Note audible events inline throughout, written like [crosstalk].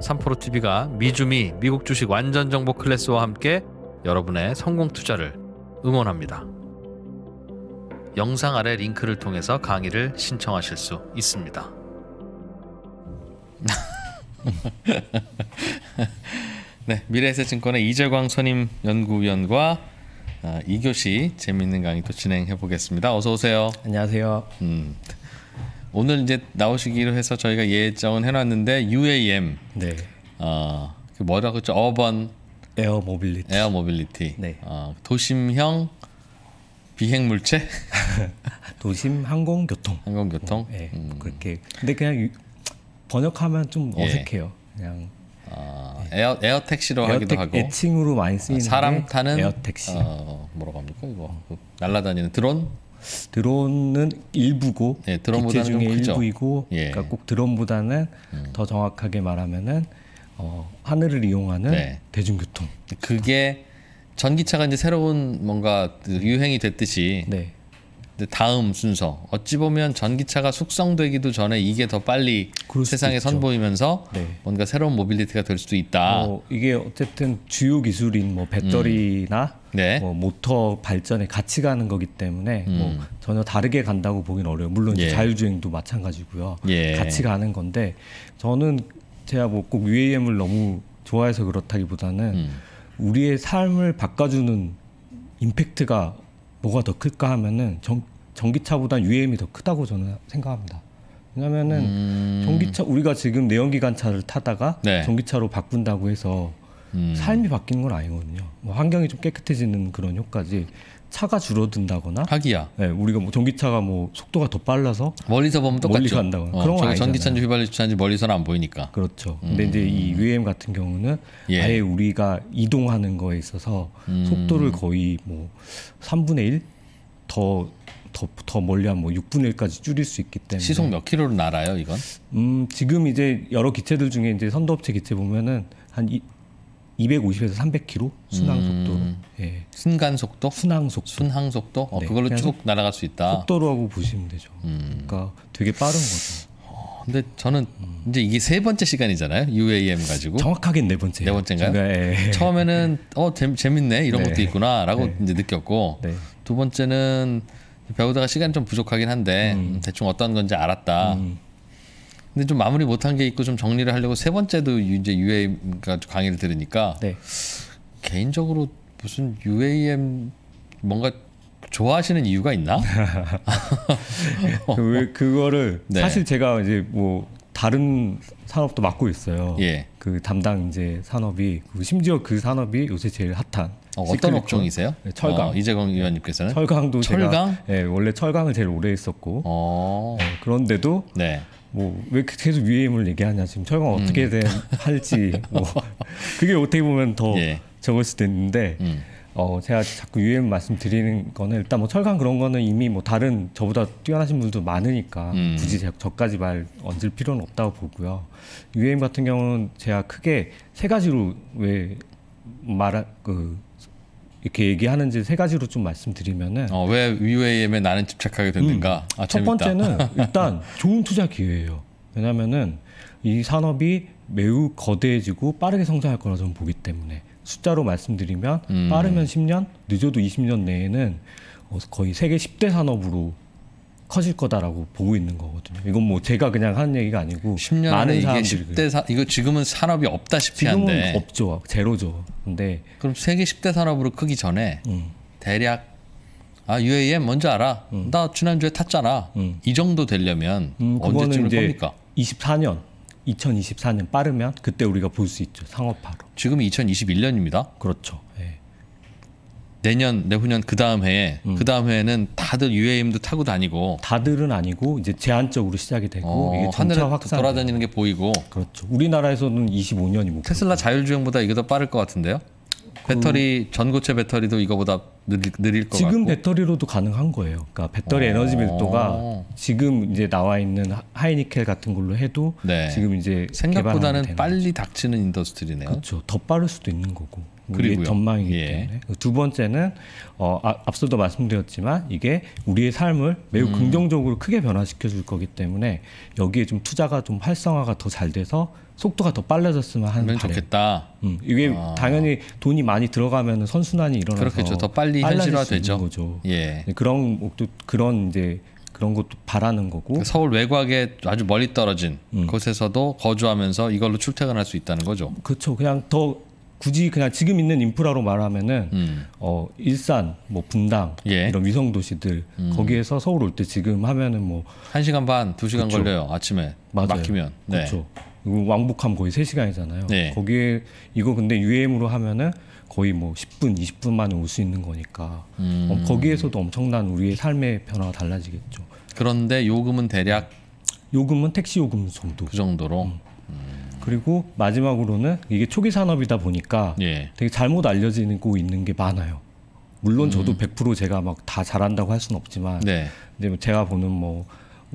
삼포로 t v 가 미주미 미국 주식 완전 정보 클래스와 함께 여러분의 성공 투자를 응원합니다. 영상 아래 링크를 통해서 강의를 신청하실 수 있습니다. [laughs] 네, 미래에셋증권의 이재광 선임 연구위원과 아, 이교시 재미있는 강의 또 진행해 보겠습니다. 어서 오세요. 안녕하세요. 음, 오늘 이제 나오시기로 해서 저희가 예정은 해놨는데 UAM 네. 어, 그 뭐라고 했죠? 어번 에어 모빌리티 에어 모빌리티 네. 어, 도심형 비행 물체 [laughs] 도심 항공교통 항공교통 네, 음. 그렇게 근데 그냥 유, 번역하면 좀 예. 어색해요 예. 그냥 어, 에어 에어 택시로 에어 하기도 택, 하고 애칭으로 많이 쓰이는 사람 타는 에어 택시 어, 뭐라고 합니까 이거 그 날라다니는 드론 드론은 일부고 네, 드론보다는 기체 중에 일부이고 예. 그러니까 꼭 드론보다는 음. 더 정확하게 말하면은 어, 하늘을 이용하는 네. 대중교통. 그게 전기차가 이제 새로운 뭔가 유행이 됐듯이 네. 다음 순서 어찌 보면 전기차가 숙성되기도 전에 이게 더 빨리 세상에 선보이면서 네. 뭔가 새로운 모빌리티가 될 수도 있다. 어, 이게 어쨌든 주요 기술인 뭐 배터리나 음. 네. 뭐 모터 발전에 같이 가는 거기 때문에 뭐 음. 뭐 전혀 다르게 간다고 보긴 어려요. 워 물론 예. 자율주행도 마찬가지고요. 예. 같이 가는 건데 저는 제가 뭐꼭 UAM을 너무 좋아해서 그렇다기보다는 음. 우리의 삶을 바꿔주는 임팩트가 뭐가 더 클까 하면은 전, 전기차보단 UM이 더 크다고 저는 생각합니다. 왜냐면은 음... 전기차 우리가 지금 내연기관차를 타다가 네. 전기차로 바꾼다고 해서 음... 삶이 바뀐건 아니거든요. 뭐 환경이 좀 깨끗해지는 그런 효과지 차가 줄어든다거나 하기야. 네, 우리가 뭐 전기차가 뭐 속도가 더 빨라서 멀리서 보면 똑같죠. 멀리 간다거나 어, 그런 거 전기차인지 휘발유차인지 멀리서는 안 보이니까. 그렇죠. 음. 근데 음. 이제 이 UAM 같은 경우는 예. 아예 우리가 이동하는 거에 있어서 음. 속도를 거의 뭐 3분의 1더 더, 더 멀리 한뭐 6분의 1까지 줄일 수 있기 때문에 시속 몇 킬로로 날아요 이건? 음 지금 이제 여러 기체들 중에 이제 선도업체 기체 보면은 한 이, 250에서 300km 순항 속도. 음. 예. 순간 속도? 순항 속도. 순항 속도? 어, 네. 그걸로 쭉 날아갈 수 있다. 속도로하고 보시면 되죠. 음. 그러니까 되게 빠른 거죠. 어, 근데 저는 이제 이게 세 번째 시간이잖아요. UAM 가지고. 정확하게 네 번째. 네 번째인가요? 네. [laughs] 처음에는 어 재, 재밌네 이런 네. 것도 있구나라고 네. 이제 느꼈고 네. 두 번째는 배우다가 시간 좀 부족하긴 한데 음. 대충 어떤 건지 알았다. 음. 근데 좀 마무리 못한 게 있고 좀 정리를 하려고 세 번째도 이제 UAM가 그러니까 강의를 들으니까 네. 개인적으로 무슨 UAM 뭔가 좋아하시는 이유가 있나? [laughs] 그, 그거를 [laughs] 네. 사실 제가 이제 뭐 다른 산업도 맡고 있어요. 예. 그 담당 이제 산업이 그 심지어 그 산업이 요새 제일 핫한. 어, 떤 업종이세요? 네, 철강. 어, 이재광 위원님께서는 철강도 철강? 제가 예, 네, 원래 철강을 제일 오래 했었고 어... 네, 그런데도 네. 뭐왜 그 계속 유해임을 얘기하냐 지금 철강 음. 어떻게 음. 할지 뭐 [laughs] 그게 어떻게 보면 더 예. 적을 수도 있는데 음. 어 제가 자꾸 유해임 말씀드리는 거는 일단 뭐 철강 그런 거는 이미 뭐 다른 저보다 뛰어나신 분도 많으니까 음. 굳이 제가 저까지 말 얹을 필요는 없다고 보고요 유해임 같은 경우는 제가 크게 세 가지로 왜 말하 그 이렇게 얘기하는지 세 가지로 좀 말씀드리면은 어, 왜 위웨이엠에 나는 집착하게 됐는가? 음, 아, 첫 번째는 [laughs] 일단 좋은 투자 기회예요. 왜냐면은 이 산업이 매우 거대해지고 빠르게 성장할 거라 저는 보기 때문에 숫자로 말씀드리면 음. 빠르면 10년, 늦어도 20년 내에는 어, 거의 세계 10대 산업으로 커질 거다라고 보고 있는 거거든요. 이건 뭐 제가 그냥 하는 얘기가 아니고 10년 많은 사람들이 10대 사, 이거 지금은 산업이 없다시피 지금은 한데 없죠. 제로죠. 근데 그럼 세계 10대 산업으로 크기 전에 음. 대략 아 UAM 뭔지 알아? 음. 나 지난주에 탔잖아. 음. 이 정도 되려면 언제쯤을 겁니까? 24년 2024년 빠르면 그때 우리가 볼 수 있죠. 상업화로. 지금 2021년입니다. 그렇죠. 내년 내후년 그 다음 해에 음. 그 다음 해에는 다들 UAM도 타고 다니고 다들은 아니고 이제 제한적으로 시작이 되고 어, 이게 하늘 확산 돌아다니는 게 보이고 그렇죠. 우리나라에서는 25년이 목. 테슬라 자율주행보다 이게 더 빠를 것 같은데요? 그 배터리 전고체 배터리도 이거보다 느릴, 느릴 것 지금 같고 지금 배터리로도 가능한 거예요. 그러니까 배터리 에너지 밀도가 어. 지금 이제 나와 있는 하이니켈 같은 걸로 해도 네. 지금 이제 생각보다는 빨리 닥치는 인더스트리네요. 그렇죠. 더 빠를 수도 있는 거고. 그리고 전망이기 예. 때문에 두 번째는 어, 아, 앞서도 말씀드렸지만 이게 우리의 삶을 매우 음. 긍정적으로 크게 변화시켜 줄 거기 때문에 여기에 좀 투자가 좀 활성화가 더 잘 돼서 속도가 더 빨라졌으면 하는 바람. 좋겠다. 음, 이게 아. 당연히 돈이 많이 들어가면 선순환이 일어나서 그렇겠죠. 더 빨리 현실화되죠. 거죠. 예. 네, 그런 목도 그런 이제 그런 것도 바라는 거고 그 서울 외곽에 아주 멀리 떨어진 음. 곳에서도 거주하면서 이걸로 출퇴근할 수 있다는 거죠. 그렇죠. 그냥 더 굳이 그냥 지금 있는 인프라로 말하면은 음. 어 일산 뭐 분당 예. 이런 위성 도시들 음. 거기에서 서울 올 때 지금 하면은 뭐 1시간 반, 2시간 그쵸. 걸려요. 아침에 맞아요. 막히면. 그렇죠. 왕복하면 거의 세시간이잖아요 네. 거기에 이거 근데 UM으로 하면은 거의 뭐 10분, 20분 만에 올 수 있는 거니까 음. 어, 거기에서도 엄청난 우리의 삶의 변화가 달라지겠죠. 그런데 요금은 대략 요금은 택시 요금 정도. 그 정도로. 음. 그리고 마지막으로는 이게 초기 산업이다 보니까 예. 되게 잘못 알려지고 있는 게 많아요. 물론 음. 저도 100% 제가 막 다 잘한다고 할 수는 없지만 네. 이제 뭐 제가 보는 뭐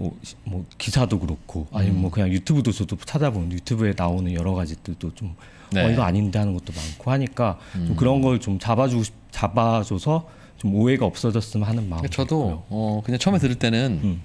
뭐, 뭐 기사도 그렇고 아니면 뭐 음. 그냥 유튜브도 저도 찾아보면 유튜브에 나오는 여러 가지들도 좀 어, 네. 어, 이거 아닌데 하는 것도 많고 하니까 음. 좀 그런 걸 좀 잡아주고 싶, 잡아줘서 좀 오해가 없어졌으면 하는 마음. 저도 어, 그냥 처음에 들을 때는 음.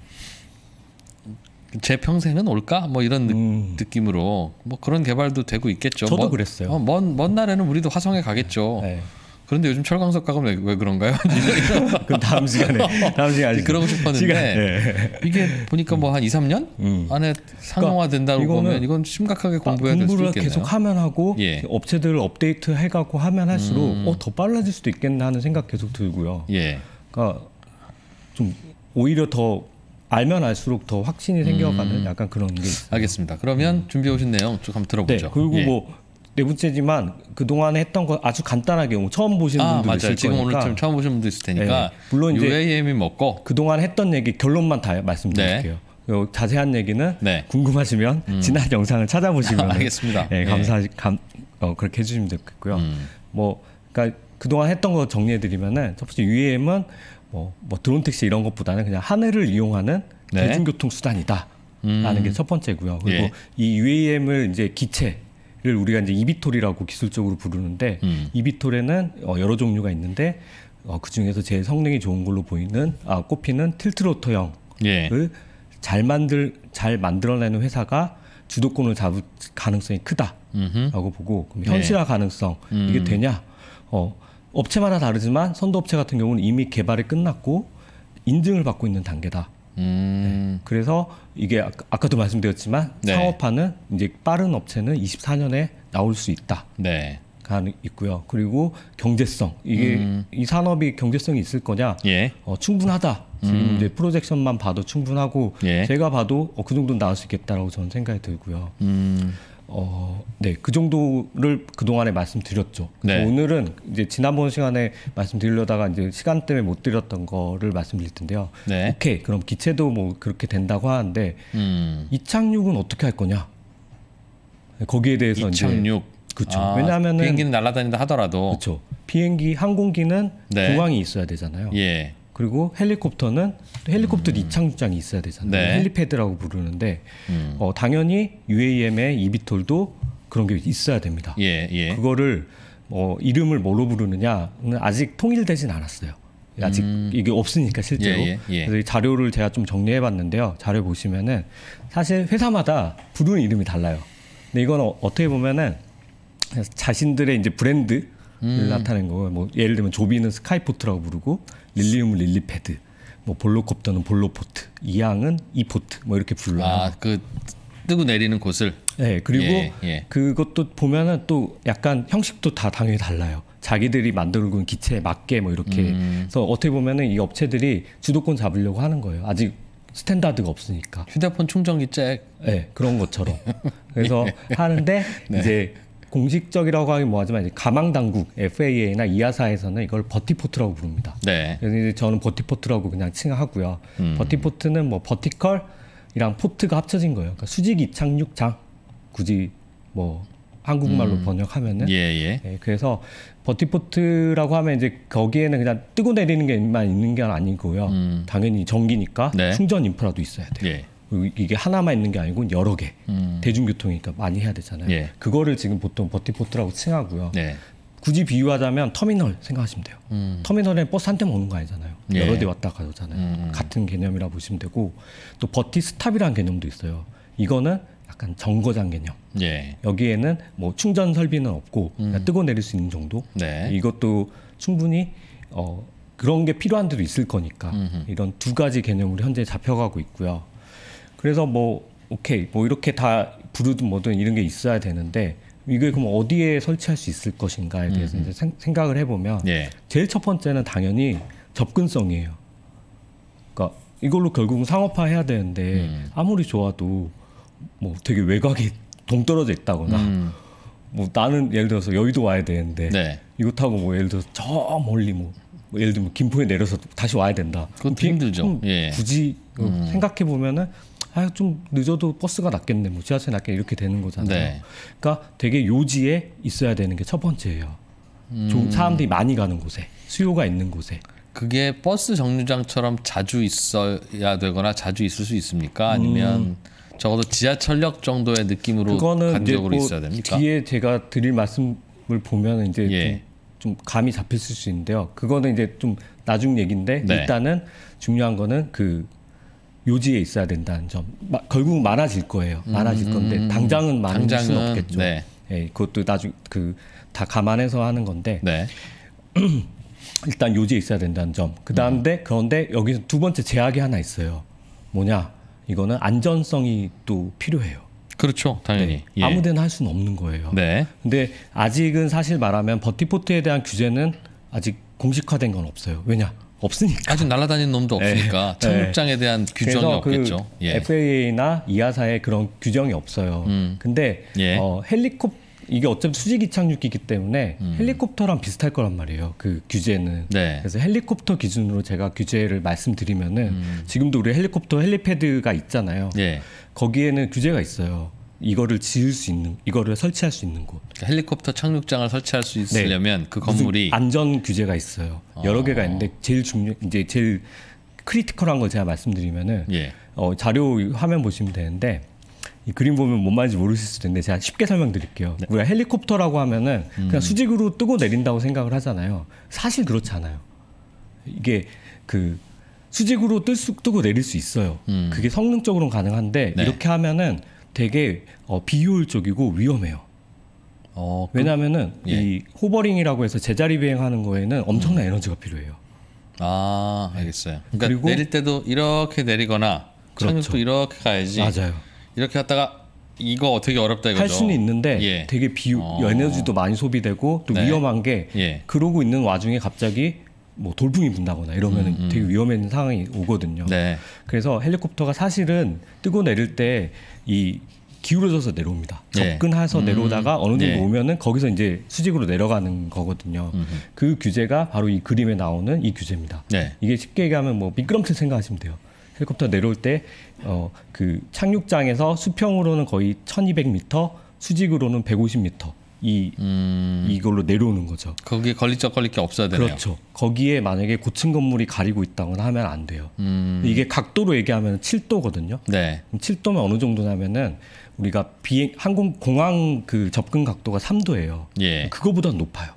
제 평생은 올까 뭐 이런 느, 음. 낌으로뭐 그런 개발도 되고 있겠죠. 저도 뭐, 그랬어요. 어, 먼, 먼 날에는 우리도 화성에 가겠죠. 네. 네. 그런데 요즘 철광석 가가 왜, 왜 그런가요? [laughs] [laughs] 그 다음 시간에 다음 시간에 그러고 싶었는데 시간, 네. 예. 이게 보니까 뭐한 2, 3년 음. 안에 상용화 그러니까 된다고 그러니까 보면 이건 심각하게 공부해야 될수 있겠네요. 계속 하면 하고 예. 업체들을 업데이트 해가고 하면 할수록 음. 어, 더 빨라질 수도 있겠나 하는 생각 계속 들고요. 예. 그러니까 좀 오히려 더 알면 알수록 더 확신이 생겨가는 음. 약간 그런 게 있어요. 알겠습니다. 그러면 음. 준비해 오신 내용 쭉 한번 들어보죠. 네, 그리고 예. 뭐 네번째지만그 동안에 했던 거 아주 간단하게 뭐 처음 보시는 아, 분도 맞아요. 있을 지금 거니까 오늘 처음 보시는 분도 있을 테니까 네. 물론 이제 UAM이 먹고 그 동안 했던 얘기 결론만 다 말씀드릴게요. 네. 자세한 얘기는 네. 궁금하시면 음. 지난 영상을 찾아보시면 [laughs] 알겠습니다. 예, 감사 예. 감 어, 그렇게 해주시면 되겠고요. 음. 뭐 그러니까 그동안 했던 거 정리해드리면은 첫 번째 UAM은 뭐, 뭐 드론 택시 이런 것보다는 그냥 하늘을 이용하는 네. 대중교통 수단이다라는 음. 게첫 번째고요. 그리고 예. 이 UAM을 이제 기체 를 우리가 이제 이비톨이라고 기술적으로 부르는데 음. 이비톨에는 어, 여러 종류가 있는데 어, 그 중에서 제일 성능이 좋은 걸로 보이는 아, 꼽히는 틸트로터형을 예. 잘 만들 잘 만들어내는 회사가 주도권을 잡을 가능성이 크다라고 음흠. 보고 그럼 예. 현실화 예. 가능성 음. 이게 되냐? 어, 업체마다 다르지만 선도 업체 같은 경우는 이미 개발이 끝났고 인증을 받고 있는 단계다. 음. 네. 그래서 이게 아까, 도 말씀드렸지만 네. 상업화는 이제 빠른 업체는 24년에 나올 수 있다. 네. 가 있고요. 그리고 경제성 이게 음. 이 산업이 경제성이 있을 거냐? 예. 어, 충분하다. 지금 음. 이제 프로젝션만 봐도 충분하고 예. 제가 봐도 어, 그 정도는 나올 수 있겠다라고 저는 생각이 들고요. 음. 어, 네, 그 정도를 그동안에 말씀드렸죠. 네. 오늘은 이제 지난번 시간에 말씀드리려다가 이제 시간 때문에 못 드렸던 거를 말씀드릴 텐데요. 네. 오케이, 그럼 기체도 뭐 그렇게 된다고 하는데 음. 이착륙은 어떻게 할 거냐? 거기에 대해서 이착륙. 그렇죠. 아, 왜냐하면 비행기는 날아다닌다 하더라도 그렇죠. 비행기 항공기는 네. 공항이 있어야 되잖아요. 예. 그리고 헬리콥터는 헬리콥터 이창륙장이 음. 있어야 되잖아요. 네. 헬리패드라고 부르는데 음. 어, 당연히 UAM의 이비톨도 그런 게 있어야 됩니다. 예, 예. 그거를 어, 이름을 뭐로 부르느냐는 아직 통일되진 않았어요. 아직 음. 이게 없으니까 실제로 예, 예, 예. 그래서 자료를 제가 좀 정리해 봤는데요 자료 보시면은 사실 회사마다 부르는 이름이 달라요 근데 이건 어, 떻게 보면은 자신들의 이제 브랜드 음. 나타낸 거예요. 뭐 예를 들면 조비는 스카이포트라고 부르고 릴리움은 릴리패드, 뭐 볼로콥터는 볼로포트, 이항은 이포트 뭐 이렇게 불러요. 아그 뜨고 내리는 곳을. 네 그리고 예, 예. 그것도 보면은 또 약간 형식도 다 당연히 달라요. 자기들이 만들고 있는 기체에 맞게 뭐 이렇게. 음. 그래서 어떻게 보면은 이 업체들이 주도권 잡으려고 하는 거예요. 아직 스탠다드가 없으니까. 휴대폰 충전기 잭. 네 그런 것처럼. [laughs] 그래서 예. 하는데 네. 이제 공식적이라고 하긴 뭐하지만 가망 당국 FAA나 이하사에서는 이걸 버티포트라고 부릅니다. 네. 그래서 이제 저는 버티포트라고 그냥 칭하고요. 음. 버티포트는 뭐 버티컬이랑 포트가 합쳐진 거예요. 그러니까 수직 이착륙장 굳이 뭐 한국말로 음. 번역하면은 예, 예. 예, 그래서 버티포트라고 하면 이제 거기에는 그냥 뜨고 내리는 게만 있는 게 아니고요. 음. 당연히 전기니까 네. 충전 인프라도 있어야 돼요. 예. 이게 하나만 있는 게 아니고 여러 개 음. 대중교통이니까 많이 해야 되잖아요. 예. 그거를 지금 보통 버티포트라고 칭하고요. 예. 굳이 비유하자면 터미널 생각하시면 돼요. 음. 터미널에 버스 한 대만 오는 거 아니잖아요. 예. 여러 대 왔다 가잖아요. 음, 음. 같은 개념이라 보시면 되고 또 버티 스탑이라는 개념도 있어요. 이거는 약간 정거장 개념. 예. 여기에는 뭐 충전 설비는 없고 음. 뜨고 내릴 수 있는 정도. 네. 이것도 충분히 어, 그런 게 필요한 데도 있을 거니까 음흠. 이런 두 가지 개념으로 현재 잡혀가고 있고요. 그래서 뭐 오케이 뭐 이렇게 다 부르든 뭐든 이런 게 있어야 되는데 이게 그럼 어디에 설치할 수 있을 것인가에 대해서 음, 음. 이제 생각을 해보면 예. 제일 첫 번째는 당연히 접근성이에요. 그러니까 이걸로 결국은 상업화해야 되는데 음. 아무리 좋아도 뭐 되게 외곽이 동떨어져 있다거나 음. 뭐 나는 예를 들어서 여의도 와야 되는데 네. 이거 타고 뭐 예를 들어서 저 멀리 뭐, 뭐 예를 들면 김포에 내려서 다시 와야 된다. 그건 비, 힘들죠. 예. 굳이 음. 생각해 보면은 아좀 늦어도 버스가 낫겠네 뭐 지하철 낫겠네 이렇게 되는 거잖아요. 네. 그러니까 되게 요지에 있어야 되는 게 첫 번째예요. 음. 사람들이 많이 가는 곳에 수요가 있는 곳에. 그게 버스 정류장처럼 자주 있어야 되거나 자주 있을 수 있습니까? 음. 아니면 음. 적어도 지하철역 정도의 느낌으로 그거는 간격으로 뭐 있어야 됩니까? 뒤에 제가 드릴 말씀을 보면 이제 예. 좀, 감이 잡혔을 수 있는데요. 그거는 이제 좀 나중 얘기인데 네. 일단은 중요한 거는 그 요지에 있어야 된다는 점. 마, 결국 많아질 거예요. 많아질 음, 건데 음, 음. 당장은 많을 당장은, 수는 없겠죠. 네. 예, 그것도 나중 그 다 감안해서 하는 건데 네. [clears throat] 일단 요지에 있어야 된다는 점. 그다음에 그런데 여기서 두 번째 제약이 하나 있어요. 뭐냐? 이거는 안전성이 또 필요해요. 그렇죠, 당연히. 네. 예. 아무데나 할 수는 없는 거예요. 네. 근데 아직은 사실 말하면 버티포트에 대한 규제는 아직 공식화된 건 없어요. 왜냐? 없으니까 아직 날아다니는 놈도 네. 없으니까 네. 착륙장에 대한 규정이 그 없겠죠. 그 예. FAA나 이하사에 그런 규정이 없어요. 음. 근데 예. 어, 헬리콥 이게 어차피 수직이 착륙이기 때문에 음. 헬리콥터랑 비슷할 거란 말이에요. 그 규제는. 네. 그래서 헬리콥터 기준으로 제가 규제를 말씀드리면은 음. 지금도 우리 헬리콥터 헬리패드가 있잖아요. 예. 거기에는 규제가 있어요. 이거를 지을 수 있는 이거를 설치할 수 있는 곳 그러니까 헬리콥터 착륙장을 설치할 수 네. 있으려면 네. 그 건물이 안전 규제가 있어요 여러 개가 어. 있는데 제일 중요 이제 제일 크리티컬한 걸 제가 말씀드리면은 예. 어, 자료 화면 보시면 되는데 이 그림 보면 뭔 말인지 모르실 수도 있는데 제가 쉽게 설명드릴게요. 네. 우리가 헬리콥터라고 하면은 그냥 음. 수직으로 뜨고 내린다고 생각을 하잖아요. 사실 그렇지 않아요. 이게 그 수직으로 뜰 수, 뜨고 내릴 수 있어요. 음. 그게 성능적으로는 가능한데 네. 이렇게 하면은 되게 어, 비효율적이고 위험해요. 어, 그, 왜냐하면은 예. 이 호버링이라고 해서 제자리 비행하는 거에는 엄청난 음. 에너지가 필요해요. 아 알겠어요. 그러니까 그리고, 내릴 때도 이렇게 내리거나 그렇죠. 착륙도 이렇게 가야지. 맞아요. 이렇게 갔다가 이거 어떻게 어렵다 이거죠. 할 수는 있는데 예. 되게 비 어. 에너지도 많이 소비되고 또 네. 위험한 게 예. 그러고 있는 와중에 갑자기 뭐 돌풍이 분다거나 이러면 음, 음. 되게 위험한 상황이 오거든요. 네. 그래서 헬리콥터가 사실은 뜨고 내릴 때 이 기울어져서 내려옵니다. 네. 접근해서 음. 내려오다가 어느 정도 네. 오면은 거기서 이제 수직으로 내려가는 거거든요. 음흠. 그 규제가 바로 이 그림에 나오는 이 규제입니다. 네. 이게 쉽게 얘기하면 뭐 미끄럼틀 생각하시면 돼요. 헬리콥터 내려올 때 어 그 착륙장에서 수평으로는 거의 1200m, 수직으로는 150m 이 음... 이걸로 내려오는 거죠. 거기에 걸리적거릴 게 없어야 되네요. 그렇죠. 거기에 만약에 고층 건물이 가리고 있다거나 하면 안 돼요. 음... 이게 각도로 얘기하면 7도거든요. 네. 7도면 어느 정도냐면은 우리가 비행 항공 공항 그 접근 각도가 3도예요. 예. 그거보다 높아요.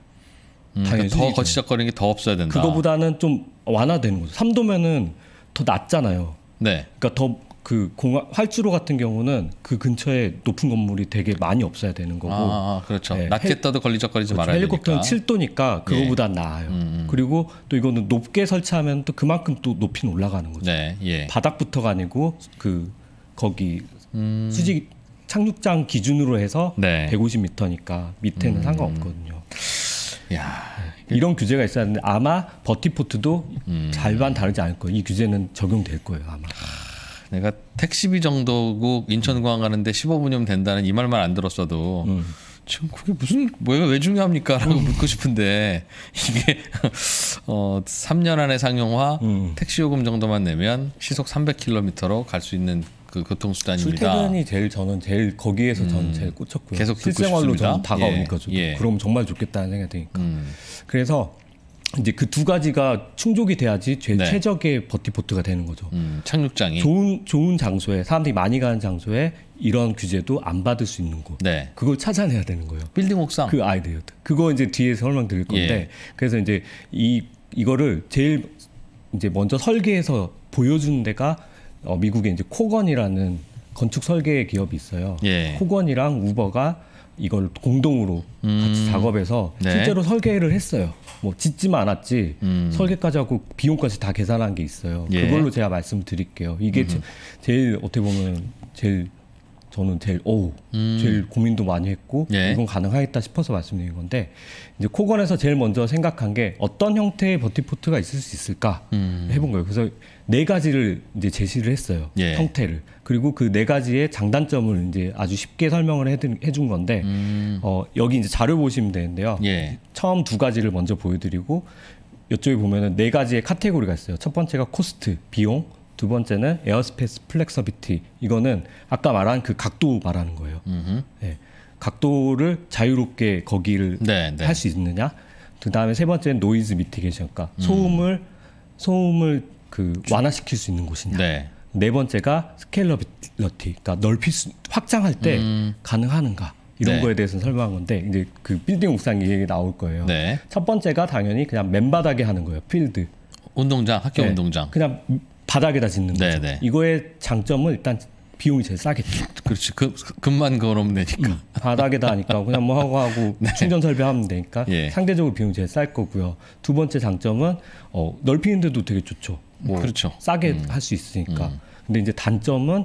음, 당연히 그러니까 더 거치적거리는 게 더 없어야 된다. 그거보다는 좀 완화되는 거죠. 3도면은 더 낮잖아요. 네. 그러니까 더그 공항 활주로 같은 경우는 그 근처에 높은 건물이 되게 많이 없어야 되는 거고 아, 아, 아 그렇죠 네, 낮게 떠도 걸리적거리지 그렇죠. 말아야 헬리콥터는 되니까. 7도니까 그거보다 예. 나아요 음, 음. 그리고 또 이거는 높게 설치하면 또 그만큼 또 높이 올라가는 거죠 네, 예. 바닥부터가 아니고 그 거기 음. 수직 착륙장 기준으로 해서 네. 150m니까 밑에는 음. 상관없거든요 야. 이런 규제가 있었는데 아마 버티포트도 음. 잘반 다르지 않을 거예요 이 규제는 적용될 거예요 아마 내가 택시비 정도고 인천공항 가는데 15분이면 된다는 이 말만 안 들었어도 음. 지금 그게 무슨 뭐왜 왜 중요합니까라고 음. 묻고 싶은데 이게 [laughs] 어 3년 안에 상용화 음. 택시 요금 정도만 내면 시속 300km로 갈 수 있는 그 교통수단입니다. 출퇴근이 제일 저는 제일 거기에서 저는 음. 제일 꽂혔고요. 계속 실생활로 저 다가오니까 예. 예. 그럼 정말 좋겠다는 생각이 드니까. 음. 그래서 이제 그 두 가지가 충족이 돼야지 제 네. 최적의 버티포트가 되는 거죠. 음, 착륙장이 좋은 좋은 장소에 사람들이 많이 가는 장소에 이런 규제도 안 받을 수 있는 곳. 네. 그걸 찾아내야 되는 거예요. 빌딩 옥상. 그 아이디어. 그거 이제 뒤에서 설명드릴 예. 건데 예. 그래서 이제 이 이거를 제일 이제 먼저 설계해서 보여주는 데가 어, 미국의 이제 코건이라는 건축 설계 기업이 있어요. 예. 코건이랑 우버가 이걸 공동으로 음. 같이 작업해서 네. 실제로 설계를 했어요. 뭐 짓지만 않았지 음. 설계까지 하고 비용까지 다 계산한 게 있어요. 예. 그걸로 제가 말씀드릴게요. 이게 음. 제, 제일 어떻게 보면 제일 저는 제일 어우 음. 제일 고민도 많이 했고 예. 이건 가능하겠다 싶어서 말씀드린 건데 이제 코건에서 제일 먼저 생각한 게 어떤 형태의 버티포트가 있을 수 있을까 음. 해본 거예요. 그래서 네 가지를 이제 제시를 했어요. 예. 형태를 그리고 그 네 가지의 장단점을 이제 아주 쉽게 설명을 해준 건데 음. 어, 여기 이제 자료 보시면 되는데요. 예. 처음 두 가지를 먼저 보여드리고 이쪽에 보면은 네 가지의 카테고리가 있어요. 첫 번째가 코스트 비용, 두 번째는 에어스페이스 플렉서비티 이거는 아까 말한 그 각도 말하는 거예요. 음 각도를 자유롭게 거기를 네, 네. 할수 있느냐. 그 다음에 세 번째는 노이즈 미티게이션, 그러니까 음. 소음을 소음을 그 완화시킬 수 있는 곳이냐. 네. 네 번째가 스케일러빌러티, 그러니까 넓히 수, 확장할 때 음. 가능하는가 이런 네. 거에 대해서 설명한 건데 이제 그 빌딩 옥상 얘기 나올 거예요. 네. 첫 번째가 당연히 그냥 맨바닥에 하는 거예요. 필드. 운동장, 학교 네. 운동장. 그냥 바닥에다 짓는 네, 거죠. 네. 이거의 장점은 일단 비용이 제일 싸겠죠. 그렇지. 금, 금만 걸으내니까 음, 바닥에다 하니까 그냥 뭐 하고 하고 [laughs] 네. 충전 설비하면 되니까 예. 상대적으로 비용이 제일 쌀 거고요. 두 번째 장점은 어, 넓히는 데도 되게 좋죠. 뭐 그렇죠. 싸게 음. 할수 있으니까. 음. 근데 이제 단점은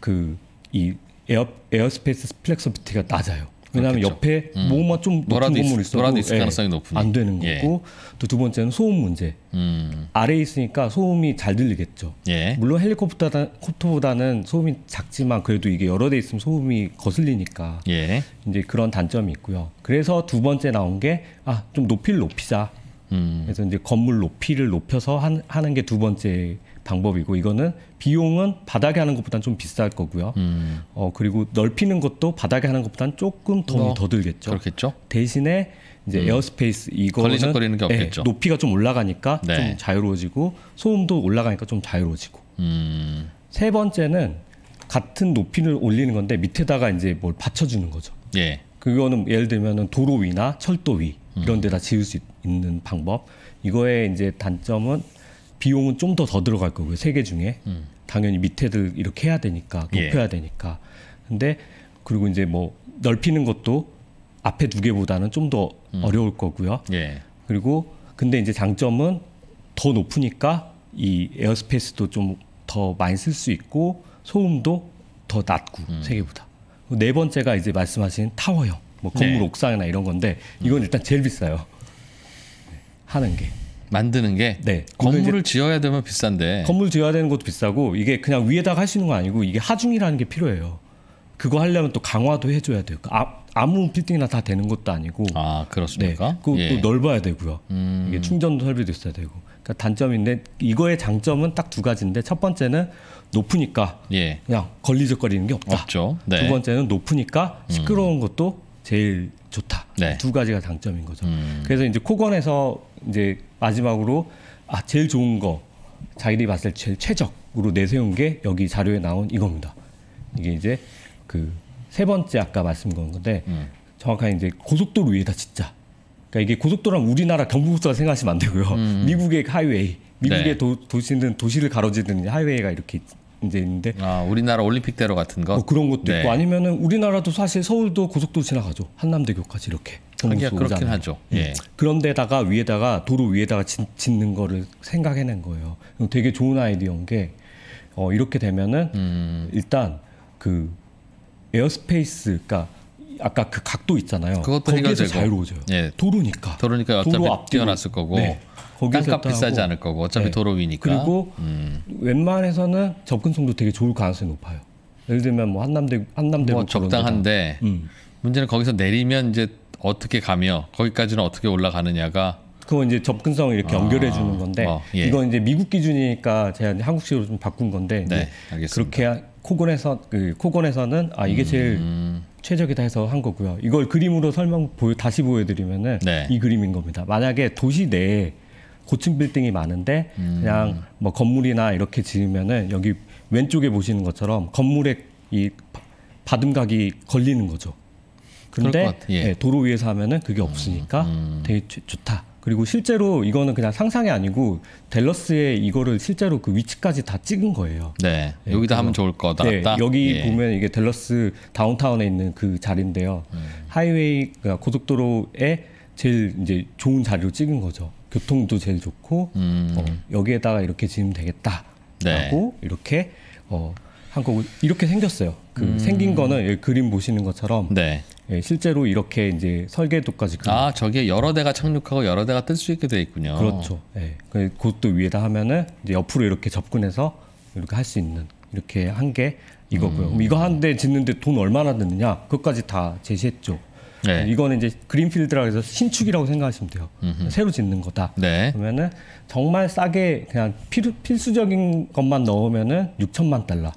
그 이 에어 에어스페이스 플렉서비티가 낮아요. 왜냐하면 옆에 음. 뭐만 좀 높은 건물 있어도 있을 예, 가능성이 예, 안 되는 예. 거고 예. 또두 번째는 소음 문제 음. 아래에 있으니까 소음이 잘 들리겠죠 예. 물론 헬리콥터보다는 소음이 작지만 그래도 이게 여러 대 있으면 소음이 거슬리니까 예. 이제 그런 단점이 있고요 그래서 두 번째 나온 게아좀 높이를 높이자 음. 그래서 이제 건물 높이를 높여서 한, 하는 게 두 번째 방법이고 이거는 비용은 바닥에 하는 것보다는 좀 비쌀 거고요. 음. 어 그리고 넓히는 것도 바닥에 하는 것보다는 조금 돈이 어, 더 들겠죠. 그렇겠죠. 대신에 이제 음. 에어스페이스 이거는 게 예, 없겠죠. 예, 높이가 좀 올라가니까 네. 좀 자유로워지고 소음도 올라가니까 좀 자유로워지고. 음. 세 번째는 같은 높이를 올리는 건데 밑에다가 이제 뭘 받쳐주는 거죠. 예. 그거는 예를 들면은 도로 위나 철도 위 이런 음. 데다 지을 수 있, 있는 방법. 이거의 이제 단점은 비용은 좀 더 더 들어갈 거고요. 세 개 중에 음. 당연히 밑에들 이렇게 해야 되니까 높여야 예. 되니까. 근데 그리고 이제 뭐 넓히는 것도 앞에 두 개보다는 좀더 음. 어려울 거고요. 예. 그리고 근데 이제 장점은 더 높으니까 이 에어스페이스도 좀 더 많이 쓸 수 있고 소음도 더 낮고 음. 세 개보다. 네 번째가 이제 말씀하신 타워형 뭐 건물 네. 옥상이나 이런 건데 음. 이건 일단 제일 비싸요. 하는 게. 만드는 게 네. 건물을 지어야 되면 비싼데 건물 지어야 되는 것도 비싸고 이게 그냥 위에다가 할수 있는 거 아니고 이게 하중이라는 게 필요해요. 그거 하려면 또 강화도 해줘야 돼요. 아, 아무 빌딩이나 다 되는 것도 아니고 아 그렇습니까? 네. 그, 예. 또 넓어야 되고요. 음. 이게 충전 설비도 있어야 되고 그러니까 단점인데 이거의 장점은 딱 두 가지인데 첫 번째는 높으니까 예. 그냥 걸리적거리는 게 없다. 없죠. 네. 두 번째는 높으니까 음. 시끄러운 것도 제일 좋다. 네. 두 가지가 장점인 거죠. 음. 그래서 이제 코건에서 이제 마지막으로 아 제일 좋은 거 자기들이 봤을 때 제일 최적으로 내세운 게 여기 자료에 나온 이겁니다. 이게 이제 그 세 번째 아까 말씀드린 건데 음. 정확하게 이제 고속도로 위에다 진짜. 그러니까 이게 고속도로랑 우리나라 경부고속도로 생각하시면 안 되고요. 음. 미국의 하이웨이, 미국의 네. 도, 도시는 도시를 가로지르는 하이웨이가 이렇게 이제 있는데 아 우리나라 올림픽대로 같은 거뭐 어, 그런 것도 네. 있고 아니면은 우리나라도 사실 서울도 고속도로 지나가죠 한남대교까지 이렇게 하기가 그렇긴 오아요 하죠. 예. 예. 그런데다가 위에다가 도로 위에다가 짓, 짓는 거를 생각해낸 거예요. 되게 좋은 아이디어인 게 어, 이렇게 되면은 음. 일단 그 에어스페이스, 그러니까 아까 그 각도 있잖아요. 그것도 거기에서 해결되고. 자유로워져요. 예. 도로니까. 도로니까 어차피 도로 뛰어났을 거고. 네. 땅값 비싸지 않을 거고 어차피 네. 도로 위니까. 그리고 음. 웬만해서는 접근성도 되게 좋을 가능성이 높아요. 예를 들면 뭐 한남대 한남대 뭐 적당한데 음. 문제는 거기서 내리면 이제 어떻게 가며 거기까지는 어떻게 올라가느냐가 그거 이제 접근성 이렇게 아, 연결해 주는 건데 어, 예. 이건 이제 미국 기준이니까 제가 한국식으로 좀 바꾼 건데 네, 그렇게 코곤에서 그 코곤에서는 아 이게 제일 음. 최적이다 해서 한 거고요. 이걸 그림으로 설명 보여 다시 보여드리면은 네. 이 그림인 겁니다. 만약에 도시 내에 고층 빌딩이 많은데 음. 그냥 뭐 건물이나 이렇게 지으면은 여기 왼쪽에 보시는 것처럼 건물에 이받음각이 걸리는 거죠. 그런데 예. 예, 도로 위에서 하면은 그게 없으니까 음. 음. 되게 좋다. 그리고 실제로 이거는 그냥 상상이 아니고 델러스에 이거를 실제로 그 위치까지 다 찍은 거예요. 네. 예, 여기다 하면 좋을 거다. 네, 예, 여기 예. 보면 이게 델러스 다운타운에 있는 그 자리인데요. 음. 하이웨이 그러니까 고속도로에 제일 이제 좋은 자리로 찍은 거죠. 교통도 제일 좋고 음. 어, 여기에다가 이렇게 지으면 되겠다라고 네. 이렇게 어, 한 거고 이렇게 생겼어요. 그 음. 생긴 거는 그림 보시는 것처럼 네. 예, 실제로 이렇게 이제 설계도까지 아 저기에 여러 대가 착륙하고 여러 대가 뜰 수 있게 돼 있군요. 그렇죠. 예. 그곳도 위에다 하면은 이제 옆으로 이렇게 접근해서 이렇게 할 수 있는 이렇게 한 게 이거고요. 음. 이거 한 대 짓는데 돈 얼마나 드느냐 그것까지 다 제시했죠. 네. 이거는 이제 그린필드라고 해서 신축이라고 생각하시면 돼요. 음흠. 새로 짓는 거다. 네. 그러면은 정말 싸게 그냥 필, 필수적인 것만 넣으면은 6천만 달러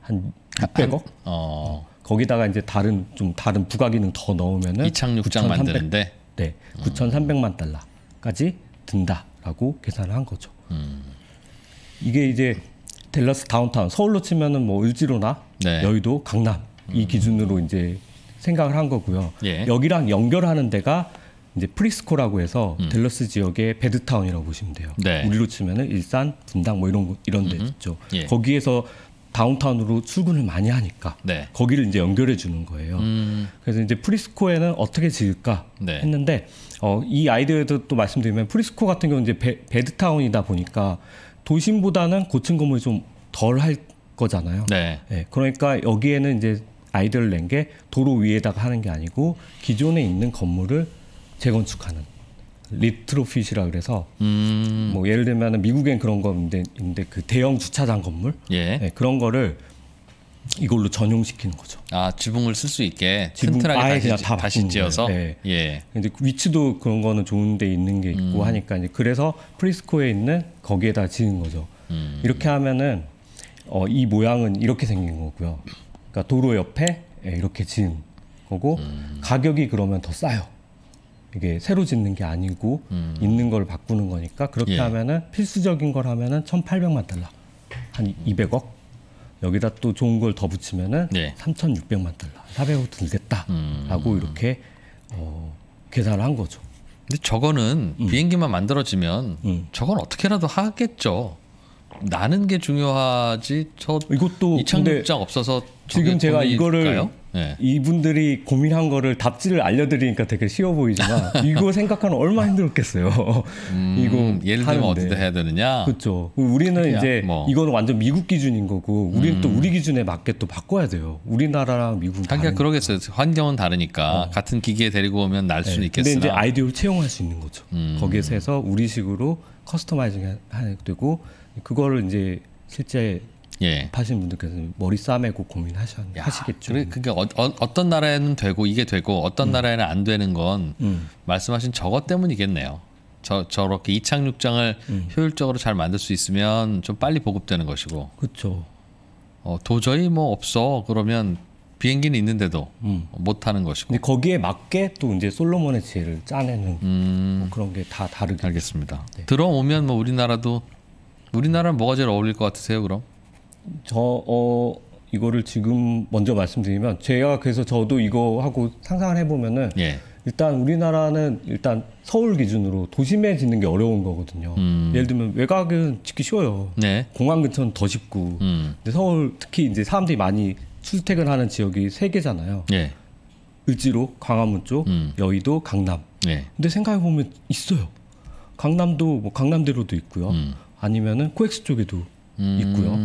한 600억. 아, 어. 거기다가 이제 다른 좀 다른 부가 기능 더 넣으면은 이창육장 만드는데 네, 9,300만 음. 달러까지 든다라고 계산을 한 거죠. 음. 이게 이제 델러스 다운타운 서울로 치면은 뭐 을지로나 네. 여의도, 강남 이 음. 기준으로 이제 생각을 한 거고요. 예. 여기랑 연결하는 데가 이제 프리스코라고 해서 음. 델러스 지역의 베드타운이라고 보시면 돼요. 네. 우리로 치면은 일산, 분당 뭐 이런 이런 데 있죠. 예. 거기에서 다운타운으로 출근을 많이 하니까 네. 거기를 이제 연결해 주는 거예요. 음. 그래서 이제 프리스코에는 어떻게 지을까 네. 했는데 어, 이 아이디어에도 또 말씀드리면 프리스코 같은 경우는 이제 베, 베드타운이다 보니까 도심보다는 고층 건물이 좀 덜 할 거잖아요. 네. 네. 그러니까 여기에는 이제 아이디어를 낸 게 도로 위에다가 하는 게 아니고 기존에 있는 건물을 재건축하는 리트로핏이라 그래서 음. 뭐 예를 들면 미국엔 그런 건데 는데그 대형 주차장 건물 예. 네, 그런 거를 이걸로 전용시키는 거죠. 아 지붕을 쓸 수 있게 지붕 아예 다시, 그냥 다 다시 지어서. 네. 예. 근데 위치도 그런 거는 좋은데 있는 게 있고 음. 하니까 이제 그래서 프리스코에 있는 거기에다 지은 거죠. 음. 이렇게 하면은 어, 이 모양은 이렇게 생긴 거고요. 그러니까 도로 옆에 예, 이렇게 지은 거고 음. 가격이 그러면 더 싸요. 이게 새로 짓는 게 아니고 음. 있는 걸 바꾸는 거니까 그렇게 예. 하면은 필수적인 걸 하면은 1,800만 달러. 한 200억. 여기다 또 좋은 걸 더 붙이면은 예. 3,600만 달러. 400억 들겠다라고 음. 이렇게 어, 계산을 한 거죠. 근데 저거는 음. 비행기만 만들어지면 음. 저건 어떻게라도 하겠죠. 나는 게 중요하지. 저 이것도 이창극장 없어서 지금 제가 이거를 네. 이분들이 고민한 거를 답지를 알려드리니까 되게 쉬워 보이지만 [laughs] 이거 생각하는 얼마 힘들었겠어요. 음, 이거 예를 들면 어디다 해야 되느냐? 그렇죠. 우리는 이제 뭐. 이거는 완전 미국 기준인 거고 우리는 음. 또 우리 기준에 맞게 또 바꿔야 돼요. 우리나라랑 미국. 그러니 그러겠어요. 환경은 다르니까 어. 같은 기계에 데리고 오면 날 네. 수는 있겠으나. 근데 이제 아이디어를 채용할 수 있는 거죠. 음. 거기에서 해서 우리식으로 커스터마이징 해야 되고. 그거를 이제 실제 예. 파시는 분들께서는 머리 싸매 고 고민하시겠죠. 그래, 그게 어, 어, 어떤 나라에는 되고 이게 되고 어떤 음. 나라에는 안 되는 건 음. 말씀하신 저것 때문이겠네요. 저 저렇게 이착륙장을 음. 효율적으로 잘 만들 수 있으면 좀 빨리 보급되는 것이고. 그렇죠. 어, 도저히 뭐 없어 그러면 비행기는 있는데도 음. 못 타는 것이고. 거기에 맞게 또 이제 솔로몬의 지혜를 짜내는 음. 뭐 그런 게 다 다르게. 알겠습니다. 네. 들어오면 뭐 우리나라도 우리나라는 뭐가 제일 어울릴 것 같으세요, 그럼? 저, 어, 이거를 지금 먼저 말씀드리면 제가 그래서 저도 이거 하고 상상을 해보면은 예. 일단 우리나라는 일단 서울 기준으로 도심에 짓는 게 어려운 거거든요. 음. 예를 들면 외곽은 짓기 쉬워요. 네. 공항 근처는 더 쉽고. 음. 근데 서울 특히 이제 사람들이 많이 출퇴근하는 지역이 세 개잖아요. 예. 을지로, 광화문 쪽, 음. 여의도, 강남. 예. 근데 생각해 보면 있어요. 강남도 뭐 강남대로도 있고요. 음. 아니면은 코엑스 쪽에도 음. 있고요.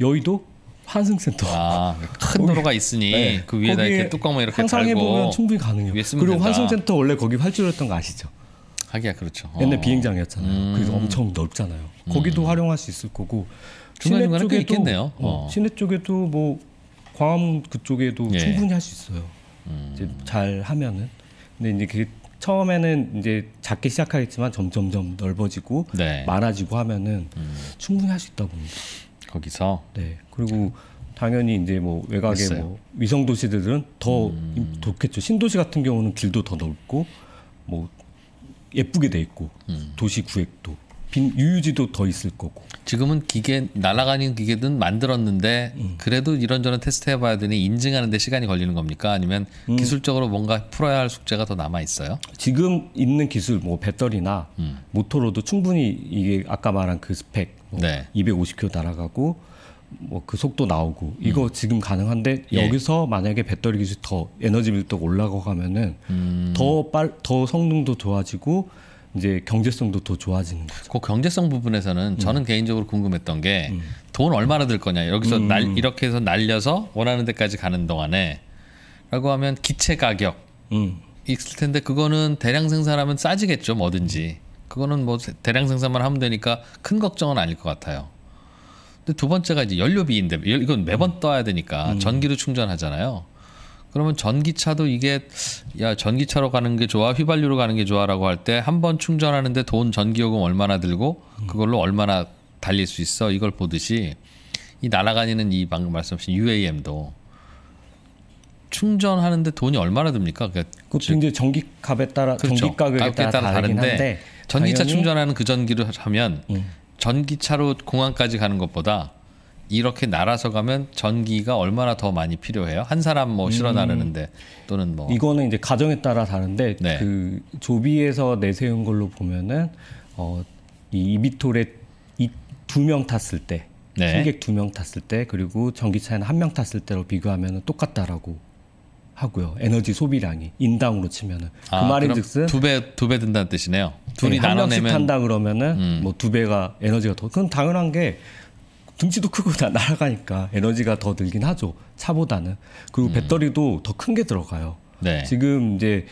여의도 환승센터 아, 큰 도로가 있으니 네. 그 위에다 이렇게 뚜껑을 뭐 이렇게 상상해 보면 충분히 가능해요. 그리고 된다. 환승센터 원래 거기 활주로였던 거 아시죠? 하기야 그렇죠. 옛날 어. 비행장이었잖아요. 음. 그래서 엄청 넓잖아요. 거기도 음. 활용할 수 있을 거고 시내 쪽에도 있겠네요. 어, 어. 시내 쪽에도 뭐 광화문 그쪽에도 예. 충분히 할 수 있어요. 음. 이제 잘 하면은 근데 이제 그게 처음에는 이제 작게 시작하겠지만 점점점 넓어지고 네. 많아지고 하면은 음. 충분히 할 수 있다고 봅니다. 거기서 네 그리고 당연히 이제 뭐외곽에뭐 위성 도시들은 더 음. 좋겠죠. 신도시 같은 경우는 길도 더 넓고 뭐 예쁘게 돼 있고 음. 도시 구획도 빈 유유지도 더 있을 거고. 지금은 기계 날아가는 기계든 만들었는데 음. 그래도 이런저런 테스트 해봐야 되니 인증하는데 시간이 걸리는 겁니까? 아니면 음. 기술적으로 뭔가 풀어야 할 숙제가 더 남아 있어요? 지금 있는 기술 뭐 배터리나 음. 모터로도 충분히 이게 아까 말한 그 스펙 뭐 네. 250km 날아가고 뭐 그 속도 나오고 음. 이거 지금 가능한데 예. 여기서 만약에 배터리 기술 더 에너지 밀도가 올라가면은 더 빨더 음. 성능도 좋아지고 이제 경제성도 더 좋아지는 거죠. 그 경제성 부분에서는 음. 저는 개인적으로 궁금했던 게돈 음. 얼마나 들 거냐 여기서 음. 날, 이렇게 해서 날려서 원하는 데까지 가는 동안에라고 하면 기체 가격 있을 텐데 그거는 대량 생산하면 싸지겠죠 뭐든지 그거는 뭐 대량 생산만 하면 되니까 큰 걱정은 아닐 것 같아요. 근데 두 번째가 이제 연료비인데 이건 매번 떠야 되니까 전기로 충전하잖아요. 그러면 전기차도 이게 야 전기차로 가는 게 좋아 휘발유로 가는 게 좋아라고 할 때 한 번 충전하는데 돈 전기요금 얼마나 들고 그걸로 얼마나 달릴 수 있어 이걸 보듯이 이 날아다니는 이 방금 말씀하신 UAM도 충전하는데 돈이 얼마나 듭니까? 그러니까 그것도 이제 전기 값에 따라 그렇죠. 전기 가격에 따라, 따라 다른데 한데, 전기차 충전하는 그 전기를 하면 음. 전기차로 공항까지 가는 것보다 이렇게 날아서 가면 전기가 얼마나 더 많이 필요해요? 한 사람 뭐 실어 음, 나르는데 또는 뭐 이거는 이제 가정에 따라 다른데 네. 그 조비에서 내세운 걸로 보면은 어, 이 이비톨에 두명 탔을 때 네. 승객 두 명 탔을 때 그리고 전기차에는 한 명 탔을 때로 비교하면 똑같다라고 하고요. 에너지 소비량이 인당으로 치면은 그 아, 그 말인즉슨 두 배 두 배 든다는 뜻이네요. 둘이 네, 나눠내면 한명 탄다 그러면은 음. 뭐두 배가 에너지가 더 그럼 당연한 게 등치도 크고 다 날아가니까 에너지가 더 들긴 하죠. 차보다는. 그리고 음. 배터리도 더 큰 게 들어가요. 네. 지금 이제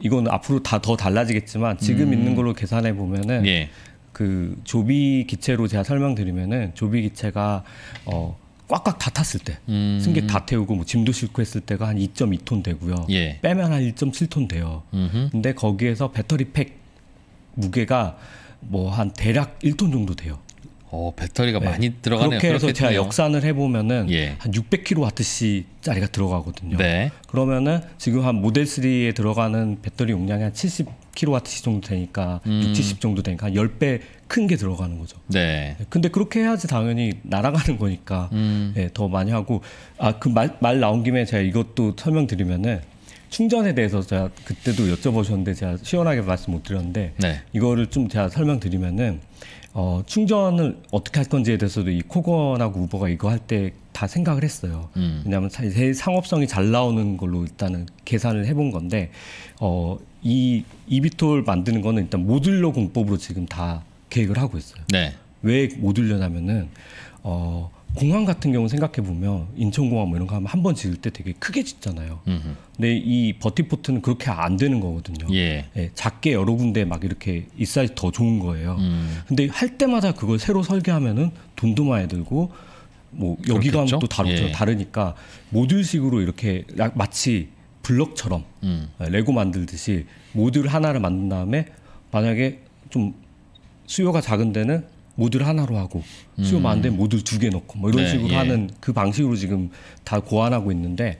이건 앞으로 다 더 달라지겠지만 지금 음. 있는 걸로 계산해 보면은 예. 그 조비 기체로 제가 설명드리면은 조비 기체가 어 꽉꽉 다 탔을 때 음. 승객 다 태우고 뭐 짐도 싣고 했을 때가 한 2.2톤 되고요. 예. 빼면 한 1.7톤 돼요. 음흠. 근데 거기에서 배터리 팩 무게가 뭐 한 대략 1톤 정도 돼요. 어, 배터리가 네. 많이 들어가네요. 그렇게 해서 그렇겠군요. 제가 역산을 해보면은 예. 한 600kWh씩 짜리가 들어가거든요. 네. 그러면은 지금 한 모델 3에 들어가는 배터리 용량이 한 70kWh씩 정도 되니까 음. 6, 70 정도 되니까 한 10배 큰 게 들어가는 거죠. 네. 네. 근데 그렇게 해야지 당연히 날아가는 거니까 음. 네, 더 많이 하고 아그 말 말 나온 김에 제가 이것도 설명드리면은 충전에 대해서 제가 그때도 여쭤보셨는데 제가 시원하게 말씀 못 드렸는데 네. 이거를 좀 제가 설명드리면은 어, 충전을 어떻게 할 건지에 대해서도 이 코건하고 우버가 이거 할 때 다 생각을 했어요. 음. 왜냐하면 제 상업성이 잘 나오는 걸로 일단은 계산을 해본 건데 어, 이 이비톨 만드는 거는 일단 모듈러 공법으로 지금 다 계획을 하고 있어요. 네. 왜 모듈러냐면은 어, 공항 같은 경우 생각해 보면 인천공항 뭐 이런 거 하면 한번 지을 때 되게 크게 짓잖아요. 음흠. 근데 이 버티포트는 그렇게 안 되는 거거든요. 예. 예, 작게 여러 군데 막 이렇게 있어야 더 좋은 거예요. 음. 근데 할 때마다 그걸 새로 설계하면은 돈도 많이 들고 뭐 여기가 또 다르, 예. 다르니까 모듈식으로 이렇게 마치 블럭처럼 음. 예, 레고 만들듯이 모듈 하나를 만든 다음에 만약에 좀 수요가 작은 데는 모듈 하나로 하고 수요 많은데 음. 모듈 두 개 넣고 뭐 이런 네, 식으로 예. 하는 그 방식으로 지금 다 고안하고 있는데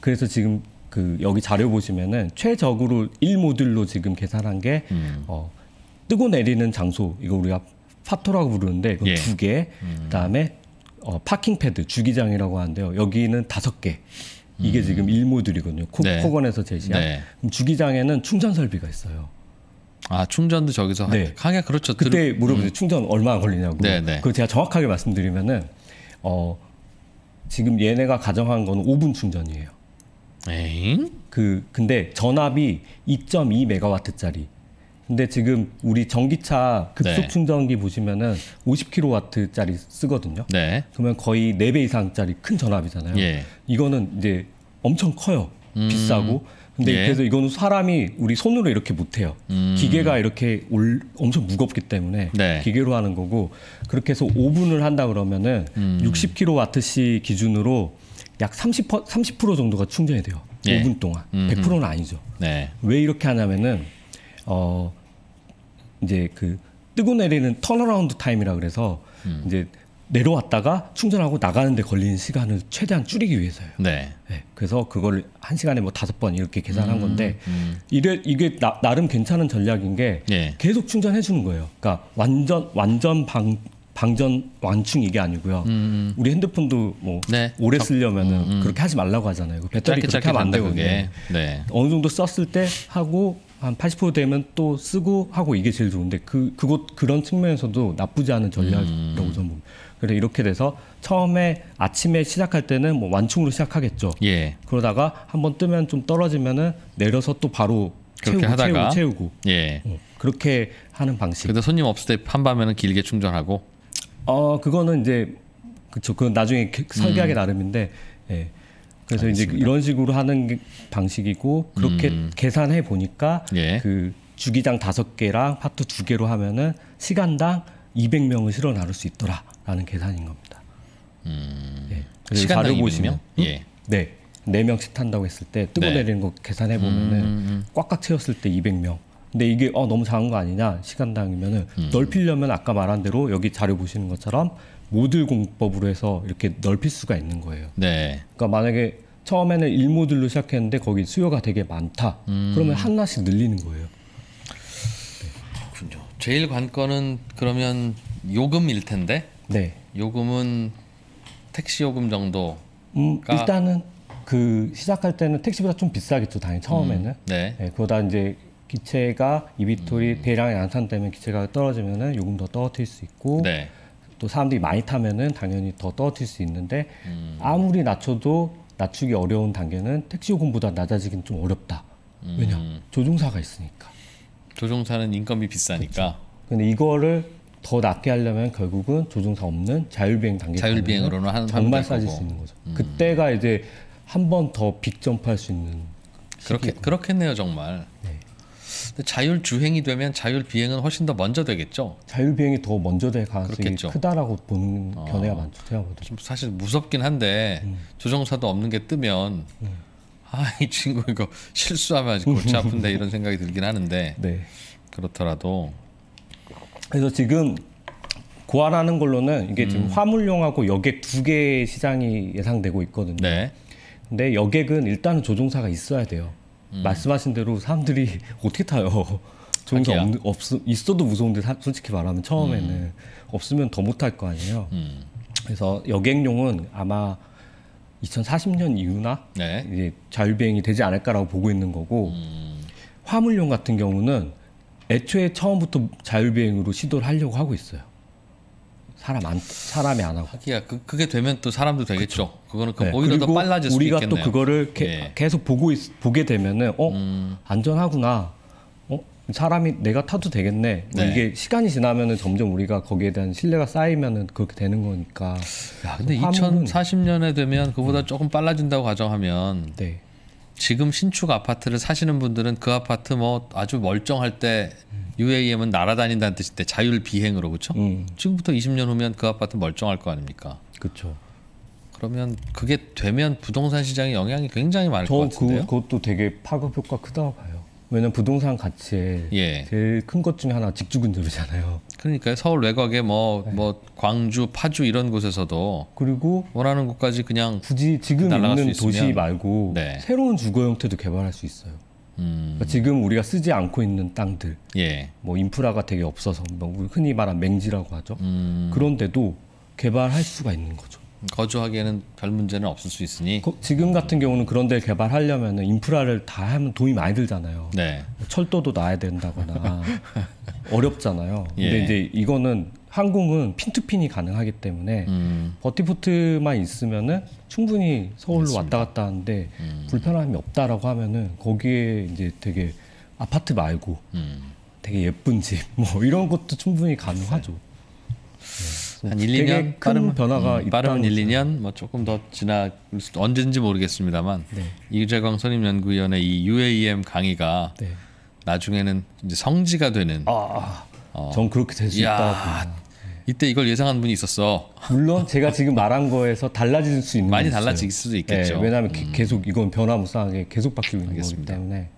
그래서 지금 그 여기 자료 보시면은 최적으로 1모듈로 지금 계산한 게 음. 어, 뜨고 내리는 장소 이거 우리가 파토라고 부르는데 이 예. 두 개, 음. 그다음에 어, 파킹 패드 주기장이라고 하는데요. 여기는 다섯 개. 이게 음. 지금 1모듈이거든요. 코, 네. 코건에서 제시한. 네. 그럼 주기장에는 충전 설비가 있어요. 아 충전도 저기서 네. 하게 그렇죠. 그때 들... 물어보세요. 음. 충전 얼마 걸리냐고. 네네. 그 제가 정확하게 말씀드리면은 어 지금 얘네가 가정한 건 5분 충전이에요. 에잉? 그 근데 전압이 2.2 메가와트짜리. 근데 지금 우리 전기차 급속 네. 충전기 보시면은 50kW짜리 쓰거든요. 네. 그러면 거의 4배 이상짜리 큰 전압이잖아요. 예. 이거는 이제 엄청 커요. 음. 비싸고 근데 예. 그래서 이거는 사람이 우리 손으로 이렇게 못해요. 음. 기계가 이렇게 올, 엄청 무겁기 때문에 네. 기계로 하는 거고 그렇게 해서 5분을 한다 그러면은 음. 60kWh 기준으로 약 30% 30% 정도가 충전이 돼요. 예. 5분 동안. 음. 100%는 아니죠. 네. 왜 이렇게 하냐면은 어 이제 그 뜨고 내리는 턴어라운드 타임이라 그래서 음. 이제 내려왔다가 충전하고 나가는데 걸리는 시간을 최대한 줄이기 위해서요. 네. 네. 그래서 그걸 한 시간에 뭐 다섯 번 이렇게 계산한 음, 건데 음. 이래 이게 나, 름 괜찮은 전략인 게 예. 계속 충전해 주는 거예요. 그러니까 완전 완전 방 방전 완충 이게 아니고요. 음, 음. 우리 핸드폰도 뭐 네. 오래 쓰려면은 음, 음. 그렇게 하지 말라고 하잖아요. 그 배터리 짧게, 그렇게 하면 안 되거든요. 네. 어느 정도 썼을 때 하고 한 80% 되면 또 쓰고 하고 이게 제일 좋은데 그그곳 그런 측면에서도 나쁘지 않은 전략이라고 저는 봅니다. 그래서 이렇게 돼서 처음에 아침에 시작할 때는 뭐 완충으로 시작하겠죠. 예. 그러다가 한번 뜨면 좀 떨어지면은 내려서 또 바로 그렇게 채우고, 하다가 채우고, 채우고. 예. 응. 어, 그렇게 하는 방식. 근데 손님 없을 때 한밤에는 길게 충전하고. 어 그거는 이제 그쵸. 그건 나중에 설계하기 음. 나름인데. 예. 그래서 알겠습니다. 이제 이런 식으로 하는 방식이고 그렇게 음. 계산해 보니까 예. 그 주기장 다섯 개랑 파트 두 개로 하면은 시간당 200명을 실어 나눌수 있더라. 라는 계산인 겁니다. 음... 예. 시간당 200명? 응? 네. 네 명씩 탄다고 했을 때 뜨고 네. 내리는 거 계산해 보면은 음... 음, 음. 꽉꽉 채웠을 때 200명. 근데 이게 어 너무 작은 거 아니냐 시간당이면은 음... 넓히려면 아까 말한 대로 여기 자료 보시는 것처럼 모듈 공법으로 해서 이렇게 넓힐 수가 있는 거예요. 네. 그러니까 만약에 처음에는 1모듈로 시작했는데 거기 수요가 되게 많다. 음... 그러면 하나씩 늘리는 거예요. 네. 그렇군요. 제일 관건은 그러면 요금일 텐데 네. 요금은 택시 요금 정도. 음, 일단은 그 시작할 때는 택시보다 좀 비싸겠죠 당연히 처음에는. 음, 네. 네. 그러다 이제 기체가 이비토리 음. 배량이 양산 때면 기체가 떨어지면은 요금 더 떨어뜨릴 수 있고. 네. 또 사람들이 많이 타면은 당연히 더떨어뜨릴수 있는데 음. 아무리 낮춰도 낮추기 어려운 단계는 택시 요금보다 낮아지긴 좀 어렵다. 왜냐 음. 조종사가 있으니까. 조종사는 인건비 비싸니까. 그렇죠. 근데 이거를 더 낮게 하려면 결국은 조종사 없는 자율비행 단계 자율비행으로는 하는 정말 싸질 수 있는 거죠. 음. 그때가 이제 한 번 더 빅점프할 수 있는 그렇게 시기고. 그렇겠네요 정말. 네. 자율 주행이 되면 자율 비행은 훨씬 더 먼저 되겠죠. 자율 비행이 더 먼저 될 가능성이 그렇겠죠. 크다라고 보는 아. 견해가 많죠. 생각보다. 좀 사실 무섭긴 한데 음. 조종사도 없는 게 뜨면 음. 아이 친구 이거 실수하면 골치 아픈데 [laughs] 이런 생각이 들긴 하는데 네. 그렇더라도 그래서 지금 고안하는 걸로는 이게 지금 음. 화물용하고 여객 두 개의 시장이 예상되고 있거든요. 네. 근데 여객은 일단은 조종사가 있어야 돼요. 음. 말씀하신 대로 사람들이 [laughs] 어떻게 타요? [laughs] 조종사 없, 없, 있어도 무서운데 사, 솔직히 말하면 처음에는 음. 없으면 더 못할 거 아니에요. 음. 그래서 여객용은 아마 2040년 이후나 네. 이제 자율비행이 되지 않을까라고 보고 있는 거고 음. 화물용 같은 경우는 애초에 처음부터 자율비행으로 시도를 하려고 하고 있어요. 사람 안 사람이 안 하고. 하기야 그, 그게 되면 또 사람도 되겠죠. 그쵸. 그거는 그 네. 오히려 더 빨라질 수 있겠네요. 우리가 또 그거를 예. 계속 보고 있, 보게 되면은 어 음. 안전하구나. 어 사람이 내가 타도 되겠네. 뭐 네. 이게 시간이 지나면은 점점 우리가 거기에 대한 신뢰가 쌓이면은 그렇게 되는 거니까. 야 근데 2040년에 되면 그보다 조금 빨라진다고 가정하면. 네. 지금 신축 아파트를 사시는 분들은 그 아파트 뭐 아주 멀쩡할 때 UAM은 날아다닌다는 뜻인데 자율 비행으로 그렇죠? 음. 지금부터 20년 후면 그 아파트 멀쩡할 거 아닙니까? 그렇죠. 그러면 그게 되면 부동산 시장에 영향이 굉장히 많을 것 그 같은데요. 그, 그것도 되게 파급 효과 크다고 봐요. 왜냐면 부동산 가치에 예. 제일 큰 것 중에 하나 직주근접이잖아요. 그러니까 서울 외곽에 뭐뭐 네. 뭐 광주, 파주 이런 곳에서도 그리고 원하는 곳까지 그냥 굳이 지금 날아갈 있는 도시 말고 네. 새로운 주거 형태도 개발할 수 있어요. 음. 그러니까 지금 우리가 쓰지 않고 있는 땅들, 예. 뭐 인프라가 되게 없어서 뭐 흔히 말한 맹지라고 하죠. 음. 그런데도 개발할 수가 있는 거죠. 거주하기에는 별 문제는 없을 수 있으니 거, 지금 같은 경우는 그런 데 개발하려면 인프라를 다 하면 돈이 많이 들잖아요. 네. 철도도 놔야 된다거나 [laughs] 어렵잖아요. 근데 예. 이제 이거는 항공은 핀투핀이 가능하기 때문에 음. 버티포트만 있으면은 충분히 서울로 맞습니다. 왔다 갔다 하는데 음. 불편함이 없다라고 하면은 거기에 이제 되게 아파트 말고 음. 되게 예쁜 집 뭐 이런 것도 충분히 가능하죠. 한 1, 2년 빠른면 변화가 음, 빠르면 1, 2년 뭐 조금 더 지나 언제인지 모르겠습니다만 네. 이재광 선임연구위원회 이 UAM 강의가 네. 나중에는 이제 성지가 되는 아, 어. 전 그렇게 될 수 있다. 이때 이걸 예상한 분이 있었어. 물론 제가 지금 말한 거에서 달라질 수 있는 많이 달라질 수도 있겠죠. 네, 왜냐하면 음. 계속 이건 변화무쌍하게 계속 바뀌고 있는 니다 거기 때문에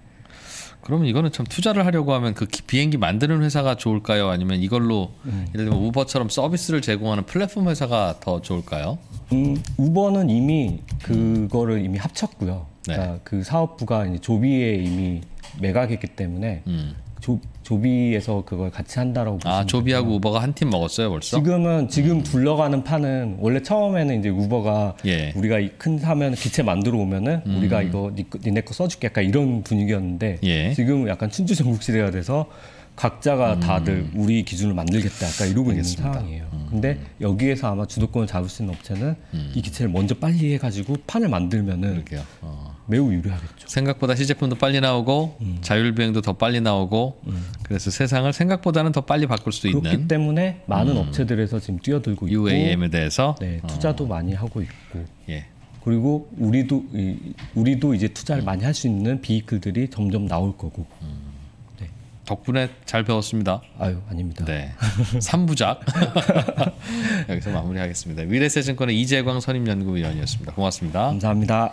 그러면 이거는 참 투자를 하려고 하면 그 비행기 만드는 회사가 좋을까요? 아니면 이걸로 음. 예를 들면 우버처럼 서비스를 제공하는 플랫폼 회사가 더 좋을까요? 음, 우버는 이미 그거를 이미 합쳤고요. 네. 그러니까 그 사업부가 이제 조비에 이미 매각했기 때문에 음. 조비에서 그걸 같이 한다라고 아 조비하고 우버가 한 팀 먹었어요 벌써? 지금은 지금 음. 둘러가는 판은 원래 처음에는 이제 우버가 예. 우리가 큰 사면 기체 만들어 오면은 음. 우리가 이거 니네 거 써줄게 약간 이런 분위기였는데 예. 지금 약간 춘추 전국 시대가 돼서 각자가 음. 다들 우리 기준을 만들겠다 약간 이러고 알겠습니다. 있는 상황이에요. 음. 근데 여기에서 아마 주도권을 잡을 수 있는 업체는 음. 이 기체를 먼저 빨리 해가지고 판을 만들면은 어. 매우 유리하겠죠. 생각보다 시제품도 빨리 나오고 음. 자율비행도 더 빨리 나오고 음. 그래서 세상을 생각보다는 더 빨리 바꿀 수 그렇기 있는 그렇기 때문에 많은 음. 업체들에서 지금 뛰어들고 있고 UAM에 대해서 네, 어. 투자도 어. 많이 하고 있고 예. 그리고 우리도 우리도 이제 투자를 많이 할 수 있는 비이클들이 점점 나올 거고 음. 네. 덕분에 잘 배웠습니다. 아유 아닙니다. 네, 3부작 [laughs] 여기서 마무리하겠습니다. 미래세증권의 이재광 선임연구위원이었습니다. 고맙습니다. 감사합니다.